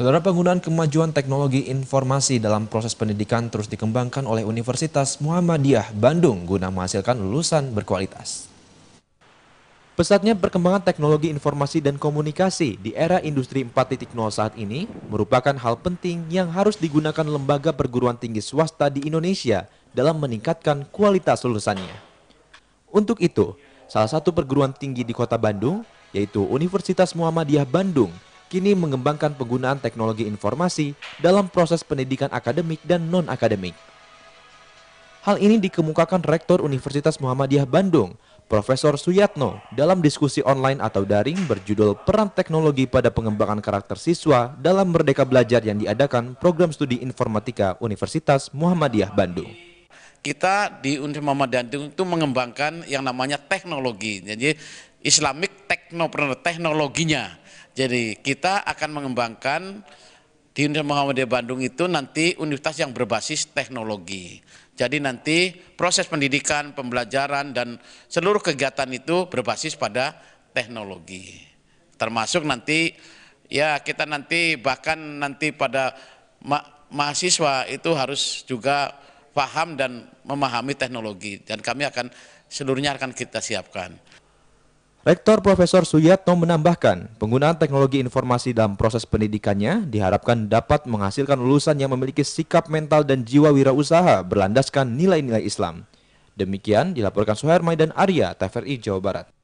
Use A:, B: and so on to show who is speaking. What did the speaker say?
A: Saudara penggunaan kemajuan teknologi informasi dalam proses pendidikan terus dikembangkan oleh Universitas Muhammadiyah Bandung guna menghasilkan lulusan berkualitas. Pesatnya perkembangan teknologi informasi dan komunikasi di era industri 4.0 saat ini merupakan hal penting yang harus digunakan lembaga perguruan tinggi swasta di Indonesia dalam meningkatkan kualitas lulusannya. Untuk itu, salah satu perguruan tinggi di kota Bandung, yaitu Universitas Muhammadiyah Bandung, kini mengembangkan penggunaan teknologi informasi dalam proses pendidikan akademik dan non-akademik. Hal ini dikemukakan Rektor Universitas Muhammadiyah Bandung, Profesor Suyatno, dalam diskusi online atau daring berjudul Peran Teknologi pada Pengembangan Karakter Siswa dalam Merdeka Belajar yang diadakan Program Studi Informatika Universitas Muhammadiyah Bandung.
B: Kita di Universitas Muhammadiyah Bandung itu mengembangkan yang namanya teknologi, jadi Islamic Technopreneur, teknologinya jadi kita akan mengembangkan di Universitas Muhammadiyah Bandung itu nanti universitas yang berbasis teknologi. Jadi nanti proses pendidikan, pembelajaran, dan seluruh kegiatan itu berbasis pada teknologi. Termasuk nanti ya kita nanti bahkan nanti pada ma mahasiswa itu harus juga paham dan memahami teknologi. Dan kami akan seluruhnya akan kita siapkan.
A: Rektor Profesor Suyatno menambahkan, penggunaan teknologi informasi dalam proses pendidikannya diharapkan dapat menghasilkan lulusan yang memiliki sikap mental dan jiwa wirausaha berlandaskan nilai-nilai Islam. Demikian dilaporkan Suhermai dan Arya, TVRI Jawa Barat.